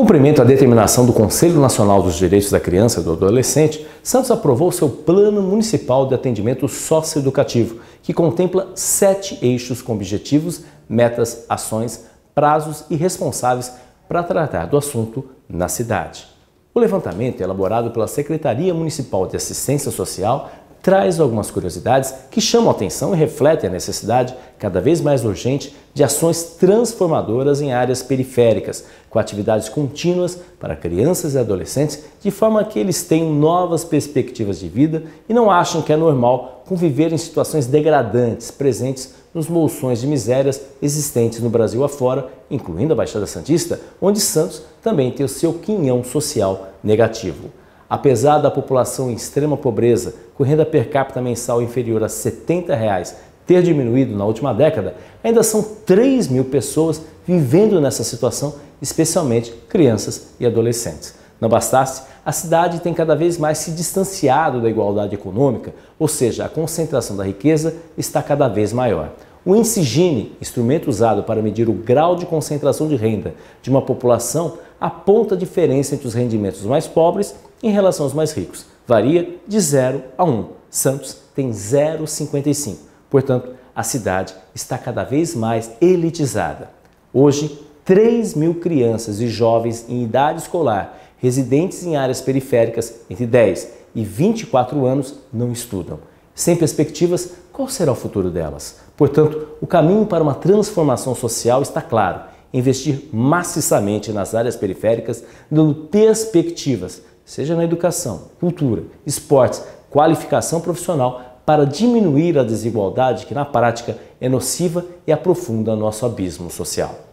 cumprimento à determinação do Conselho Nacional dos Direitos da Criança e do Adolescente, Santos aprovou seu Plano Municipal de Atendimento Socioeducativo, que contempla sete eixos com objetivos, metas, ações, prazos e responsáveis para tratar do assunto na cidade. O levantamento, é elaborado pela Secretaria Municipal de Assistência Social, traz algumas curiosidades que chamam a atenção e refletem a necessidade cada vez mais urgente de ações transformadoras em áreas periféricas, com atividades contínuas para crianças e adolescentes, de forma que eles tenham novas perspectivas de vida e não acham que é normal conviver em situações degradantes presentes nos bolsões de misérias existentes no Brasil afora, incluindo a Baixada Santista, onde Santos também tem o seu quinhão social negativo. Apesar da população em extrema pobreza, com renda per capita mensal inferior a R$ 70, reais, ter diminuído na última década, ainda são 3 mil pessoas vivendo nessa situação, especialmente crianças e adolescentes. Não bastasse, a cidade tem cada vez mais se distanciado da igualdade econômica, ou seja, a concentração da riqueza está cada vez maior. O índice Gini, instrumento usado para medir o grau de concentração de renda de uma população, aponta a diferença entre os rendimentos mais pobres em relação aos mais ricos, varia de 0 a 1. Santos tem 0,55. Portanto, a cidade está cada vez mais elitizada. Hoje, 3 mil crianças e jovens em idade escolar, residentes em áreas periféricas entre 10 e 24 anos, não estudam. Sem perspectivas, qual será o futuro delas? Portanto, o caminho para uma transformação social está claro investir maciçamente nas áreas periféricas, dando perspectivas seja na educação, cultura, esportes, qualificação profissional, para diminuir a desigualdade que na prática é nociva e aprofunda nosso abismo social.